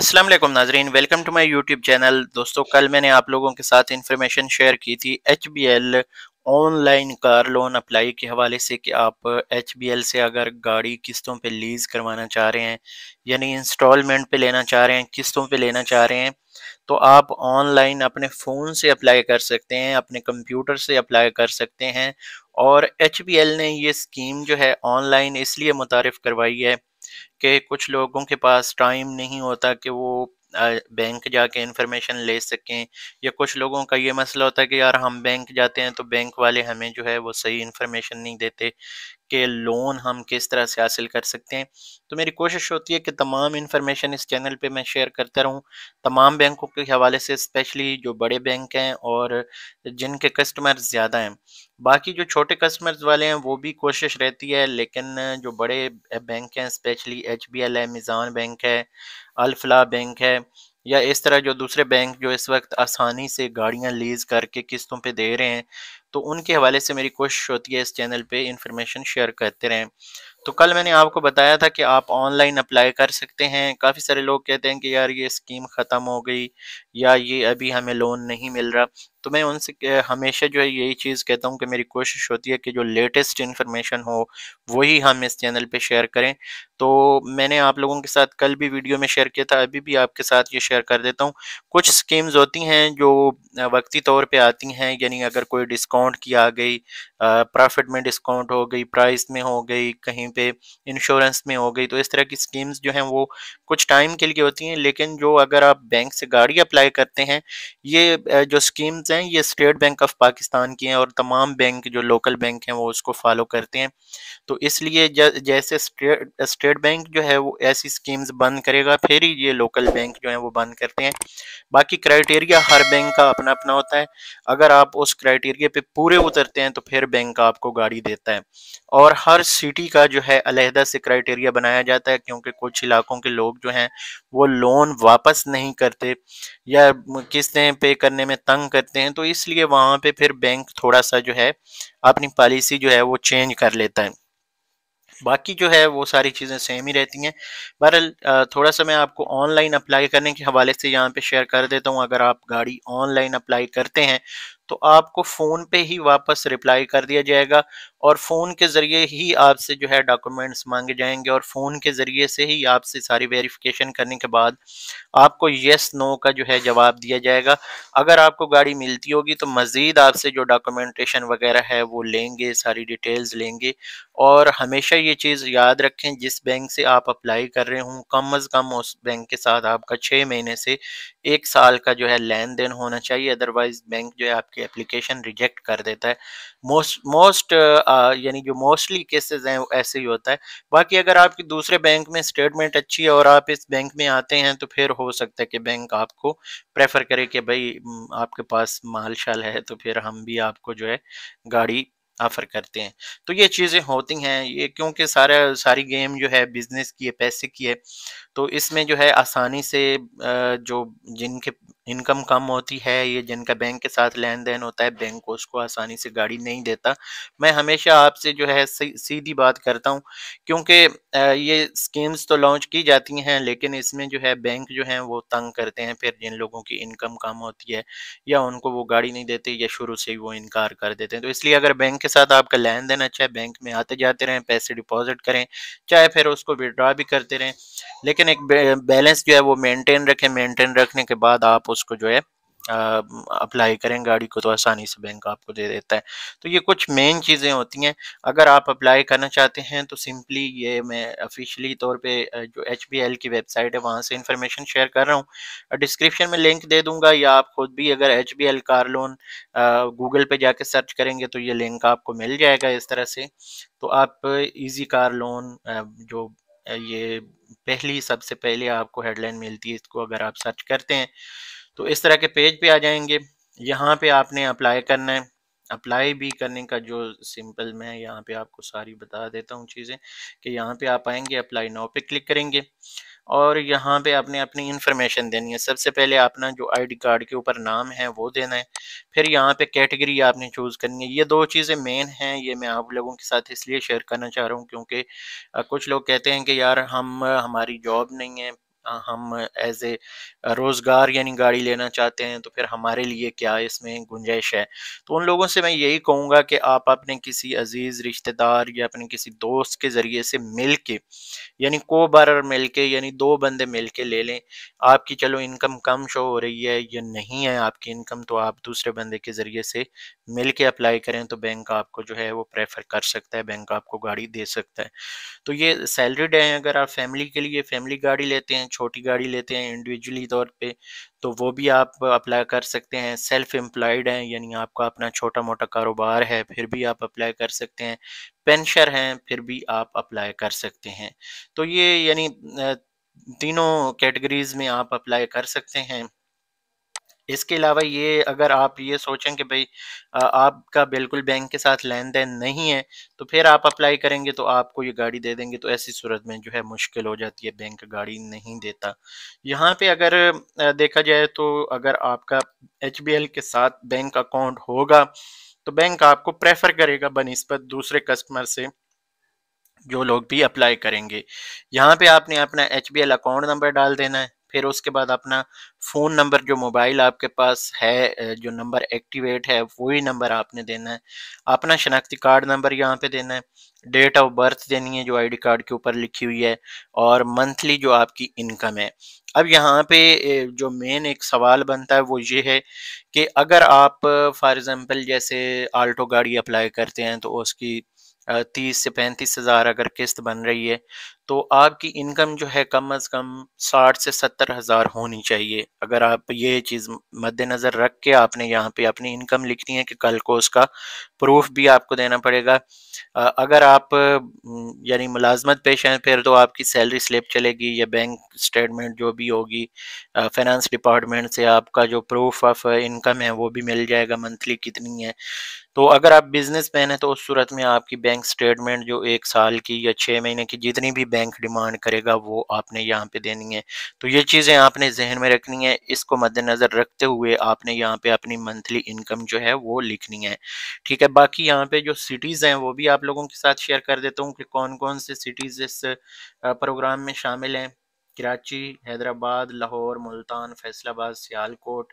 अस्सलाम वालेकुम नाजरीन welcome to my YouTube channel दोस्तों कल मैंने आप लोगों के साथ इन्फॉर्मेशन शेयर की थी H B L online car loan apply के हवाले से कि आप एच बी एल से अगर गाड़ी किस्तों पे लीज़ करवाना चाह रहे हैं यानी इंस्टॉलमेंट पे लेना चाह रहे हैं किस्तों पे लेना चाह रहे हैं तो आप ऑनलाइन अपने फ़ोन से अप्लाई कर सकते हैं अपने कंप्यूटर से अप्लाई कर सकते हैं और एच बी एल ने ये स्कीम जो है ऑनलाइन इसलिए मुतारफ़ करवाई है कि कुछ लोगों के पास टाइम नहीं होता कि वो बैंक जाके इंफॉर्मेशन ले सकें या कुछ लोगों का ये मसला होता है कि यार हम बैंक जाते हैं तो बैंक वाले हमें जो है वो सही इंफॉर्मेशन नहीं देते के लोन हम किस तरह से हासिल कर सकते हैं तो मेरी कोशिश होती है कि तमाम इन्फॉर्मेशन इस चैनल पे मैं शेयर करता रहूं तमाम बैंकों के हवाले से स्पेशली जो बड़े बैंक हैं और जिनके कस्टमर ज़्यादा हैं बाकी जो छोटे कस्टमर्स वाले हैं वो भी कोशिश रहती है लेकिन जो बड़े बैंक हैं स्पेशली एच बी एल है मिज़ान बैंक है अलफला बैंक है या इस तरह जो दूसरे बैंक जो इस वक्त आसानी से गाड़ियाँ लीज करके किस्तों पे दे रहे हैं तो उनके हवाले से मेरी कोशिश होती है इस चैनल पे इंफॉर्मेशन शेयर करते रहें तो कल मैंने आपको बताया था कि आप ऑनलाइन अप्लाई कर सकते हैं काफ़ी सारे लोग कहते हैं कि यार ये स्कीम ख़त्म हो गई या ये अभी हमें लोन नहीं मिल रहा तो मैं उनसे हमेशा जो है यही चीज़ कहता हूँ कि मेरी कोशिश होती है कि जो लेटेस्ट इन्फॉर्मेशन हो वही हम इस चैनल पे शेयर करें तो मैंने आप लोगों के साथ कल भी वीडियो में शेयर किया था अभी भी आपके साथ ये शेयर कर देता हूँ कुछ स्कीम्स होती हैं जो वक्ती तौर पे आती हैं यानी अगर कोई डिस्काउंट की आ गई प्रॉफिट में डिस्काउंट हो गई प्राइस में हो गई कहीं पर इंश्योरेंस में हो गई तो इस तरह की स्कीम्स जो हैं वो कुछ टाइम के लिए होती हैं लेकिन जो अगर आप बैंक से गाड़ी अप्लाई करते हैं ये जो स्कीम्स हैं ये स्टेट बैंक ऑफ पाकिस्तान की हैं और तमाम बैंक जो लोकल बैंक हैं वो उसको फॉलो करते हैं तो इसलिए जैसे स्टेट स्टेट बैंक जो है वो ऐसी स्कीम्स बंद करेगा फिर ही ये लोकल बैंक जो है वो बंद करते हैं बाकी क्राइटेरिया हर बैंक का अपना अपना होता है अगर आप उस क्राइटेरिया पे पूरे उतरते हैं तो फिर बैंक आपको गाड़ी देता है और हर सिटी का जो है अलहदा से क्राइटेरिया बनाया जाता है क्योंकि कुछ इलाकों के लोग जो हैं वो लोन वापस नहीं करते या किस्तें पे करने में तंग करते करते हैं तो इसलिए वहां पे फिर बैंक थोड़ा सा जो है अपनी पॉलिसी जो है वो चेंज कर लेता है बाकी जो है वो सारी चीज़ें सेम ही रहती हैं बहरहाल थोड़ा सा मैं आपको ऑनलाइन अप्लाई करने के हवाले से यहाँ पे शेयर कर देता हूँ अगर आप गाड़ी ऑनलाइन अप्लाई करते हैं तो आपको फ़ोन पे ही वापस रिप्लाई कर दिया जाएगा और फ़ोन के ज़रिए ही आपसे जो है डॉक्यूमेंट्स मांगे जाएंगे और फ़ोन के ज़रिए से ही आपसे सारी वेरिफिकेशन करने के बाद आपको यस नो का जो है जवाब दिया जाएगा अगर आपको गाड़ी मिलती होगी तो मज़ीद आपसे जो डॉक्यूमेंटेशन वगैरह है वो लेंगे सारी डिटेल्स लेंगे और हमेशा ये चीज़ याद रखें जिस बैंक से आप अप्लाई कर रहे हों कम अज़ कम उस बैंक के साथ आपका छः महीने से एक साल का जो है लेन देन होना चाहिए अदरवाइज़ बैंक जो है आपके आपकी एप्लीकेशन रिजेक्ट कर देता है मोस्ट मोस्ट uh, uh, यानी जो मोस्टली केसेस हैं ऐसे ही होता है बाकी अगर आपकी दूसरे बैंक में स्टेटमेंट अच्छी है और आप इस बैंक में आते हैं तो फिर हो सकता है कि बैंक आपको प्रेफर करे कि भाई हम्म, आपके पास माल शाल है तो फिर हम भी आपको जो है गाड़ी ऑफर करते हैं तो ये चीज़ें होती हैं ये क्योंकि सारा सारी गेम जो है बिजनेस की है पैसे की है तो इसमें जो है आसानी से जो जिनके इनकम कम होती है ये जिनका बैंक के साथ लेन देन होता है बैंक को उसको आसानी से गाड़ी नहीं देता मैं हमेशा आपसे जो है सीधी बात करता हूँ क्योंकि ये स्कीम्स तो लॉन्च की जाती हैं लेकिन इसमें जो है बैंक जो है वो तंग करते हैं फिर जिन लोगों की इनकम कम होती है या उनको वो गाड़ी नहीं देते या शुरू से ही वो इनकार कर देते हैं तो इसलिए अगर बैंक के साथ आपका लेन देन अच्छा है बैंक में आते जाते रहें पैसे डिपॉजिट करें चाहे फिर उसको विड्रा भी करते रहें लेकिन एक बैलेंस जो है वो मेंटेन रखें मेंटेन रखने के बाद आप उसको जो है अप्लाई करें गाड़ी को तो आसानी से बैंक आपको दे देता है तो ये कुछ मेन चीज़ें होती हैं अगर आप अप्लाई करना चाहते हैं तो सिंपली ये मैं ऑफिशियली तौर पे जो एच की वेबसाइट है वहाँ से इंफॉर्मेशन शेयर कर रहा हूँ डिस्क्रिप्शन में लिंक दे दूंगा या आप खुद भी अगर H B car loan Google पे जाके सर्च करेंगे तो ये लिंक आपको मिल जाएगा इस तरह से तो आप ईजी कार लोन जो ये पहली सबसे पहले आपको हेडलाइन मिलती है इसको अगर आप सर्च करते हैं तो इस तरह के पेज पे आ जाएंगे यहाँ पे आपने अप्लाई करना है अप्लाई भी करने का जो सिंपल मैं यहाँ पे आपको सारी बता देता हूँ चीज़ें कि यहाँ पे आप आएंगे अप्लाई नाउ पे क्लिक करेंगे और यहाँ पे आपने अपनी इन्फॉर्मेशन देनी है सबसे पहले अपना जो आईडी कार्ड के ऊपर नाम है वो देना है फिर यहाँ पे कैटेगरी आपने चूज़ करनी है ये दो चीज़ें मेन हैं ये मैं आप लोगों के साथ इसलिए शेयर करना चाह रहा हूँ क्योंकि कुछ लोग कहते हैं कि यार हम हमारी जॉब नहीं है हम एज ए रोज़गार यानी गाड़ी लेना चाहते हैं तो फिर हमारे लिए क्या इसमें गुंजाइश है तो उन लोगों से मैं यही कहूँगा कि आप अपने किसी अजीज़ रिश्तेदार या अपने किसी दोस्त के ज़रिए से मिल के यानी को बार मिल के यानी दो बंदे मिल के ले लें आपकी चलो इनकम कम शो हो रही है या नहीं है आपकी इनकम तो आप दूसरे बंदे के ज़रिए से मिल के अप्लाई करें तो बैंक आपको जो है वो प्रेफर कर सकता है बैंक आपको गाड़ी दे सकता है तो ये सैलरीड है अगर आप फैमिली के लिए फैमिली गाड़ी लेते हैं छोटी गाड़ी लेते हैं इंडिविजुअली तौर पे तो वो भी आप अप्लाई कर सकते हैं सेल्फ एम्प्लॉयड हैं यानी आपका अपना छोटा मोटा कारोबार है फिर भी आप अप्लाई कर सकते हैं पेंशर हैं फिर भी आप अप्लाई कर सकते हैं तो ये यानी तीनों कैटेगरीज में आप अप्लाई कर सकते हैं इसके अलावा ये अगर आप ये सोचें कि भाई आपका बिल्कुल बैंक के साथ लेन देन नहीं है तो फिर आप अप्लाई करेंगे तो आपको ये गाड़ी दे देंगे तो ऐसी सूरत में जो है मुश्किल हो जाती है बैंक गाड़ी नहीं देता यहाँ पे अगर देखा जाए तो अगर आपका एच के साथ बैंक अकाउंट होगा तो बैंक आपको प्रेफर करेगा बनस्बत दूसरे कस्टमर से जो लोग भी अप्लाई करेंगे यहाँ पे आपने अपना एच अकाउंट नंबर डाल देना है फिर उसके बाद अपना फ़ोन नंबर जो मोबाइल आपके पास है जो नंबर एक्टिवेट है वही नंबर आपने देना है अपना शनाख्ती कार्ड नंबर यहाँ पे देना है डेट ऑफ बर्थ देनी है जो आईडी कार्ड के ऊपर लिखी हुई है और मंथली जो आपकी इनकम है अब यहाँ पे जो मेन एक सवाल बनता है वो ये है कि अगर आप फॉर एग्ज़ाम्पल जैसे आल्टो गाड़ी अप्लाई करते हैं तो उसकी तीस से पैंतीस हज़ार अगर किस्त बन रही है तो आपकी इनकम जो है कम अज़ कम साठ से सत्तर हज़ार होनी चाहिए अगर आप ये चीज़ मद्देनज़र रख के आपने यहाँ पे अपनी इनकम लिखनी है कि कल को उसका प्रूफ भी आपको देना पड़ेगा अगर आप यानी मुलाजमत पेश हैं फिर तो आपकी सैलरी स्लिप चलेगी या बैंक स्टेटमेंट जो भी होगी फाइनेंस डिपार्टमेंट से आपका जो प्रूफ ऑफ इनकम है वो भी मिल जाएगा मंथली कितनी है तो अगर आप बिजनेस मैन है तो उस सूरत में आपकी बैंक स्टेटमेंट जो एक साल की या छः महीने की जितनी भी बैंक डिमांड करेगा वो आपने यहाँ पे देनी है तो ये चीज़ें आपने जहन में रखनी है इसको मद्देनज़र रखते हुए आपने यहाँ पे अपनी मंथली इनकम जो है वो लिखनी है ठीक है बाकी यहाँ पे जो सिटीज़ हैं वो भी आप लोगों के साथ शेयर कर देता हूँ कि कौन कौन से सिटीज़ इस प्रोग्राम में शामिल हैं कराची हैदराबाद लाहौर मुल्तान फैसलाबाद सियालकोट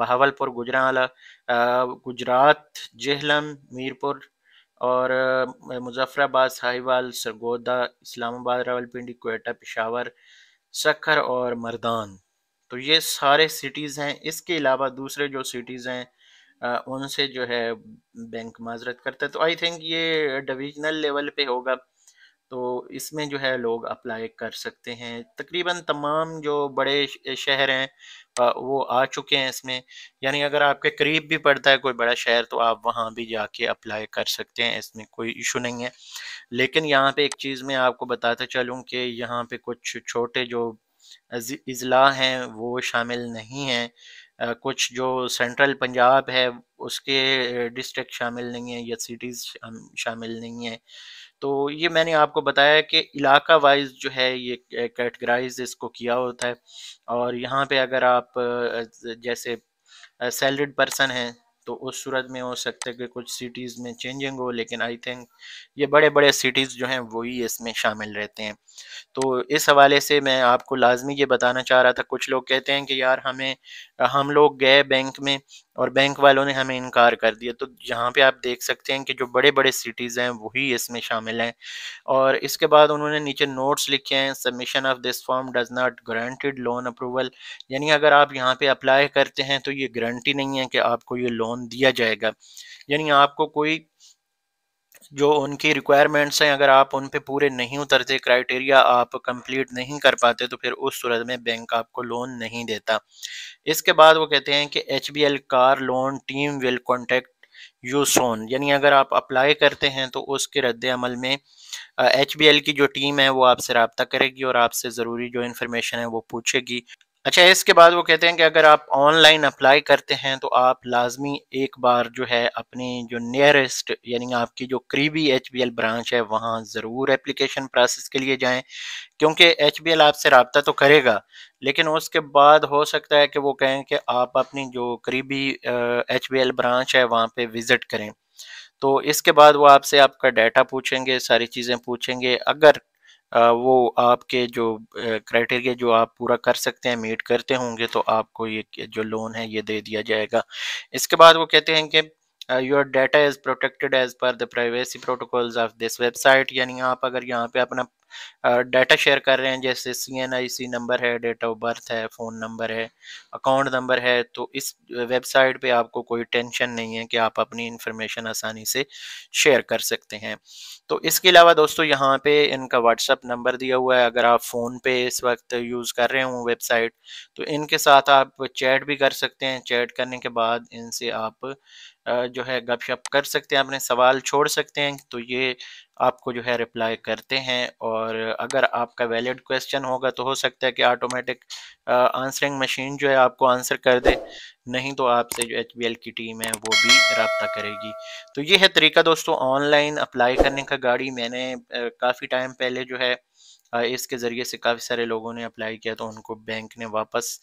बहावलपुर गुजराला गुजरात जहलम मीरपुर और मुजफ्फराबाद साहिवाल सरगोदा इस्लामाबाद रावलपिंडी कोटा पिशावर सखर और मर्दान तो ये सारे सिटीज़ हैं इसके अलावा दूसरे जो सिटीज़ हैं उनसे जो है बैंक माजरत करता है तो आई थिंक ये डिवीजनल लेवल पे होगा तो इसमें जो है लोग अप्लाई कर सकते हैं तकरीबन तमाम जो बड़े शहर हैं वो आ चुके हैं इसमें यानी अगर आपके करीब भी पड़ता है कोई बड़ा शहर तो आप वहाँ भी जाके अप्लाई कर सकते हैं इसमें कोई इशू नहीं है लेकिन यहाँ पे एक चीज़ मैं आपको बताता चलूँ कि यहाँ पे कुछ छोटे जो अजला हैं वो शामिल नहीं हैं कुछ जो सेंट्रल पंजाब है उसके डिस्ट्रिक्ट शामिल नहीं है या सिटीज़ शामिल नहीं है तो ये मैंने आपको बताया कि इलाका वाइज जो है ये कैटेगराइज इसको किया होता है और यहाँ पे अगर आप जैसे सैलरीड पर्सन हैं तो उस सूरत में हो सकता है कि कुछ सिटीज़ में चेंजिंग हो लेकिन आई थिंक ये बड़े बड़े सिटीज़ जो हैं वही इसमें शामिल रहते हैं तो इस हवाले से मैं आपको लाजमी ये बताना चाह रहा था कुछ लोग कहते हैं कि यार हमें हम लोग गए बैंक में और बैंक वालों ने हमें इनकार कर दिया तो यहाँ पे आप देख सकते हैं कि जो बड़े बड़े सिटीज़ हैं वही इसमें शामिल हैं और इसके बाद उन्होंने नीचे नोट्स लिखे हैं submission of this form does not granted loan approval यानी अगर आप यहाँ पे अप्लाई करते हैं तो ये गारंटी नहीं है कि आपको ये लोन दिया जाएगा यानी आपको कोई जो उनकी रिक्वायरमेंट्स हैं अगर आप उन पे पूरे नहीं उतरते क्राइटेरिया आप कंप्लीट नहीं कर पाते तो फिर उस सूरत में बैंक आपको लोन नहीं देता इसके बाद वो कहते हैं कि H car loan team will contact you soon यानी अगर आप अप्लाई करते हैं तो उसके रद्द अमल में एच बी एल की जो टीम है वो आपसे रबता करेगी और आपसे ज़रूरी जो इन्फॉर्मेशन है वो पूछेगी अच्छा इसके बाद वो कहते हैं कि अगर आप ऑनलाइन अप्लाई करते हैं तो आप लाजमी एक बार जो है अपने जो नियरेस्ट यानी आपकी जो करीबी एच ब्रांच है वहाँ ज़रूर एप्लीकेशन प्रोसेस के लिए जाएं क्योंकि एच बी एल आपसे रबता तो करेगा लेकिन उसके बाद हो सकता है कि वो कहें कि आप अपनी जो करीबी एच बी एल ब्रांच है वहाँ पर विज़िट करें तो इसके बाद वो आपसे आपका डाटा पूछेंगे सारी चीज़ें पूछेंगे अगर वो आपके जो क्राइटेरिया जो आप पूरा कर सकते हैं मीट करते होंगे तो आपको ये जो लोन है ये दे दिया जाएगा इसके बाद वो कहते हैं कि uh, your data is protected as per the privacy protocols of this website यानी आप अगर यहाँ पे अपना डाटा uh, शेयर कर रहे हैं जैसे C N I C number है डेट ऑफ बर्थ है फ़ोन नंबर है अकाउंट नंबर है तो इस वेबसाइट पे आपको कोई टेंशन नहीं है कि आप अपनी इंफॉर्मेशन आसानी से शेयर कर सकते हैं तो इसके अलावा दोस्तों यहाँ पे इनका व्हाट्सअप नंबर दिया हुआ है अगर आप फ़ोन पे इस वक्त यूज़ कर रहे हो वेबसाइट तो इनके साथ आप चैट भी कर सकते हैं चैट करने के बाद इनसे आप जो है गपशप कर सकते हैं अपने सवाल छोड़ सकते हैं तो ये आपको जो है रिप्लाई करते हैं और अगर आपका वैलिड क्वेश्चन होगा तो हो सकता है कि ऑटोमेटिक आंसरिंग मशीन जो है आपको आंसर कर दे नहीं तो आपसे जो एच की टीम है वो भी रबता करेगी तो ये है तरीका दोस्तों ऑनलाइन अप्लाई करने का गाड़ी मैंने काफ़ी टाइम पहले जो है इसके ज़रिए से काफ़ी सारे लोगों ने अप्लाई किया तो उनको बैंक ने वापस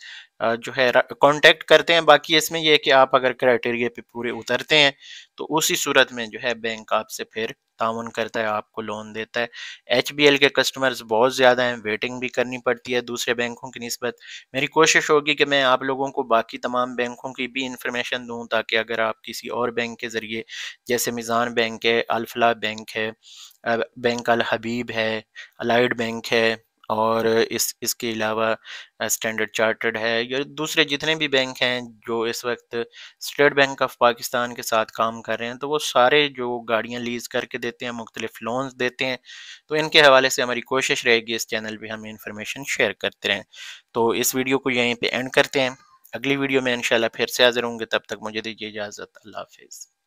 जो है कांटेक्ट करते हैं बाकी इसमें यह है कि आप अगर क्राइटेरिया पे पूरे उतरते हैं तो उसी सूरत में जो है बैंक आपसे फिर ताउन करता है आपको लोन देता है एच के कस्टमर्स बहुत ज़्यादा हैं वेटिंग भी करनी पड़ती है दूसरे बैंकों की नस्बत मेरी कोशिश होगी कि मैं आप लोगों को बाकी तमाम बैंकों की भी इंफॉर्मेशन दूँ ताकि अगर आप किसी और बैंक के ज़रिए जैसे मिज़ान बैंक है अलफला बैंक है बैंक अल हबीब है अलाइड बैंक है और इस इसके अलावा स्टैंडर्ड चार्टर्ड है या दूसरे जितने भी बैंक हैं जो इस वक्त स्टेट बैंक ऑफ पाकिस्तान के साथ काम कर रहे हैं तो वो सारे जो गाड़ियाँ लीज़ करके देते हैं मुख्तलिफ लोन्स देते हैं तो इनके हवाले से हमारी कोशिश रहेगी इस चैनल पर हम इंफॉर्मेशन शेयर करते रहें तो इस वीडियो को यहीं पर एंड करते हैं अगली वीडियो में इंशाल्लाह फिर से हाजिर होंगे तब तक मुझे दीजिए इजाज़त अल्लाह हाफिज़